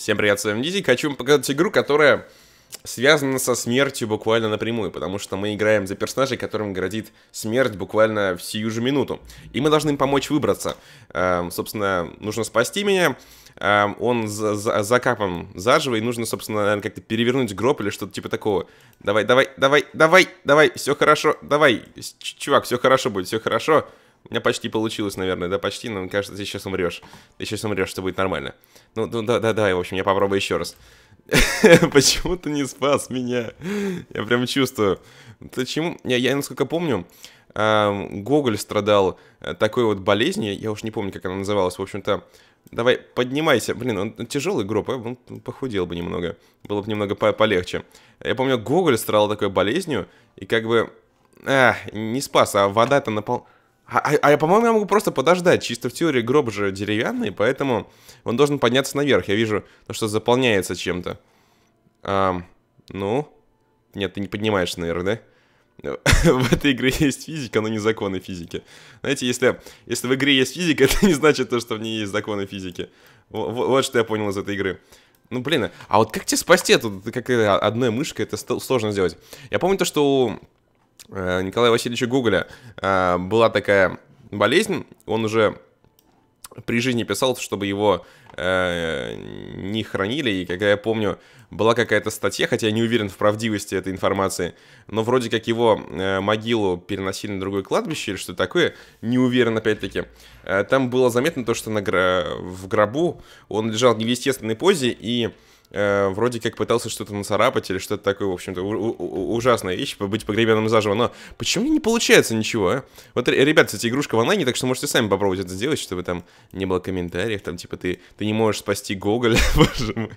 Всем привет, с вами Дизи. Хочу вам показать игру, которая связана со смертью буквально напрямую, потому что мы играем за персонажей, которым грозит смерть буквально в сию же минуту. И мы должны им помочь выбраться. Эм, собственно, нужно спасти меня. Эм, он за за закапан заживо, и нужно, собственно, наверное, как-то перевернуть гроб или что-то типа такого. Давай, давай, давай, давай, давай, все хорошо, давай, Ч чувак, все хорошо будет, все хорошо. У меня почти получилось, наверное, да, почти, но мне кажется, ты сейчас умрешь. Ты сейчас умрешь, что будет нормально. Ну, ну да, да, да, в общем, я попробую еще раз. Почему ты не спас меня? Я прям чувствую. Почему? Я, я насколько помню, Гоголь страдал э, такой вот болезнью, я уж не помню, как она называлась, в общем-то, давай, поднимайся, блин, он тяжелый гроб, а? он похудел бы немного, было бы немного по полегче. Я помню, Гоголь страдал такой болезнью, и как бы, а, не спас, а вода-то напол... А, а, а по-моему, я могу просто подождать. Чисто в теории гроб же деревянный, поэтому он должен подняться наверх. Я вижу, что заполняется чем-то. А, ну? Нет, ты не поднимаешься наверх, да? в этой игре есть физика, но не законы физики. Знаете, если, если в игре есть физика, это не значит то, что в ней есть законы физики. Вот, вот что я понял из этой игры. Ну, блин, а вот как тебе спасти тут, как э, одной мышкой это сложно сделать? Я помню то, что у Э, Николая Васильевича Гоголя э, была такая болезнь. Он уже при жизни писал, чтобы его э, не хранили. И как я помню, была какая-то статья, хотя я не уверен в правдивости этой информации, но вроде как его могилу переносили на другое кладбище или что такое, не уверен опять-таки. там было заметно то, что на гро... в гробу он лежал в неестественной позе, и Э, вроде как пытался что-то нацарапать или что-то такое, в общем-то, ужасная вещь, быть погребенным заживо, но почему не получается ничего, а? Вот, ребят, кстати, игрушка в онлайне, так что можете сами попробовать это сделать, чтобы там не было комментариев, там, типа, ты, ты не можешь спасти Гоголя, боже мой.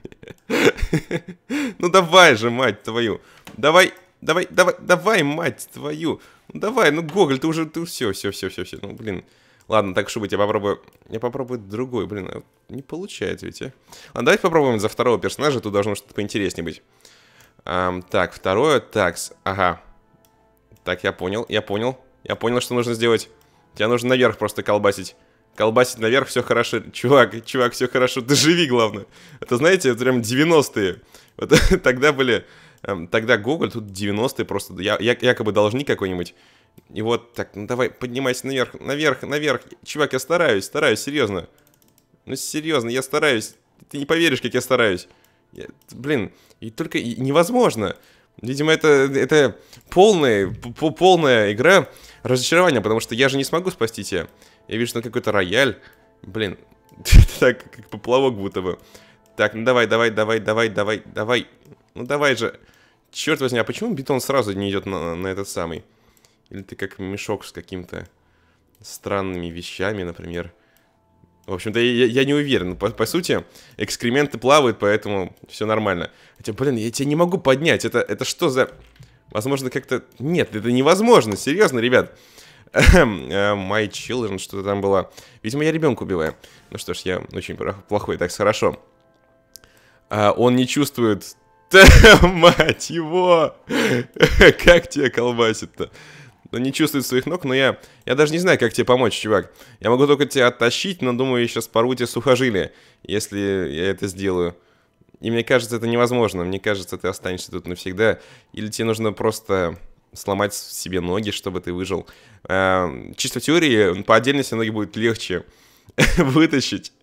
Ну давай же, мать твою, давай, давай, давай, давай, мать твою, ну давай, ну Гоголь, ты уже, ты все, все, все, все, все, ну блин. Ладно, так что быть, я попробую, я попробую другой, блин, а не получается видите? А? а? давайте попробуем за второго персонажа, тут должно что-то поинтереснее быть. Эм, так, второе, такс, ага. Так, я понял, я понял. Я понял, что нужно сделать. Тебя нужно наверх просто колбасить. Колбасить наверх, все хорошо. Чувак, чувак, все хорошо, доживи главное. Это, знаете, это прям 90-е. Вот тогда были... Эм, тогда Google тут 90-е просто, я, я, якобы должник какой-нибудь. И вот так, ну давай, поднимайся наверх, наверх, наверх. Чувак, я стараюсь, стараюсь, серьезно. Ну, серьезно, я стараюсь. Ты не поверишь, как я стараюсь. Я, блин, и только и невозможно. Видимо, это, это полная, полная игра разочарования, потому что я же не смогу спасти тебя. Я вижу, что какой-то рояль. Блин, так, как поплавок будто бы. Так, ну давай, давай, давай, давай, давай, давай. Ну давай же. Черт возьми, а почему бетон сразу не идет на, на этот самый? Или ты как мешок с каким-то странными вещами, например. В общем-то, я, я не уверен. По, по сути, экскременты плавают, поэтому все нормально. Хотя, блин, я тебя не могу поднять. Это, это что за... Возможно, как-то... Нет, это невозможно. Серьезно, ребят. Эм, э, my children, что-то там было. Видимо, я ребенка убиваю. Ну что ж, я очень плохой, так хорошо. А, он не чувствует... Да, мать его! как тебя колбасит-то? Ну, не чувствует своих ног, но я, я даже не знаю, как тебе помочь, чувак. Я могу только тебя оттащить, но думаю, я сейчас порву тебе сухожилие, если я это сделаю. И мне кажется, это невозможно. Мне кажется, ты останешься тут навсегда. Или тебе нужно просто сломать себе ноги, чтобы ты выжил. Э, чисто в теории, по отдельности ноги будет легче вытащить.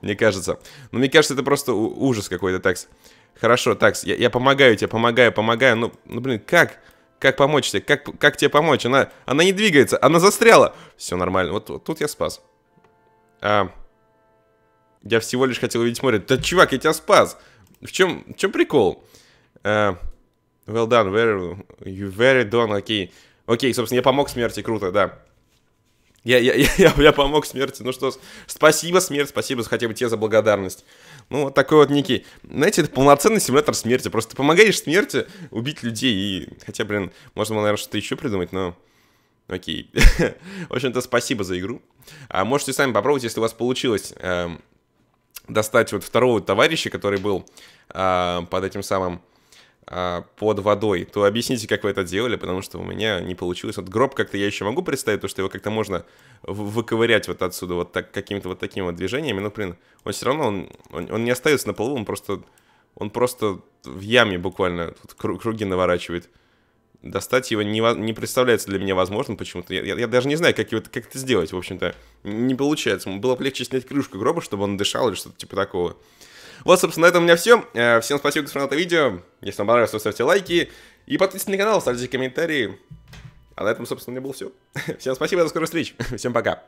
мне кажется. Но мне кажется, это просто ужас какой-то, такс. Хорошо, такс, я, я помогаю тебе, помогаю, помогаю. Ну, ну блин, как? Как помочь тебе? Как, как тебе помочь? Она, она не двигается, она застряла. Все нормально. Вот, вот тут я спас. А, я всего лишь хотел увидеть море. Да, чувак, я тебя спас. В чем, в чем прикол? А, well done, very, you very done, окей. Okay. Окей, okay, собственно, я помог смерти, круто, да. Я, я, я, я помог смерти. Ну что, спасибо, смерть, спасибо хотя бы тебе за благодарность. Ну, вот такой вот некий, знаете, это полноценный симулятор смерти. Просто ты помогаешь смерти убить людей. И, хотя, блин, можно было, наверное, что-то еще придумать, но... Окей. В общем-то, спасибо за игру. А можете сами попробовать, если у вас получилось э, достать вот второго товарища, который был э, под этим самым а, под водой, то объясните, как вы это делали, потому что у меня не получилось. Вот гроб как-то я еще могу представить, то что его как-то можно выковырять вот отсюда вот так, какими-то вот такими вот движениями, но, блин, он все равно, он, он, он не остается на полу, он просто, он просто в яме буквально тут круги наворачивает. Достать его не, не представляется для меня возможным почему-то. Я, я, я даже не знаю, как, его, как это сделать, в общем-то. Не получается. Было бы легче снять крышку гроба, чтобы он дышал или что-то типа такого. Вот, собственно, на этом у меня все. Э, всем спасибо, что смотрел это видео. Если вам понравилось, то ставьте лайки. И подписывайтесь на канал, ставьте комментарии. А на этом, собственно, у меня было все. Всем спасибо, до скорых встреч. Всем пока.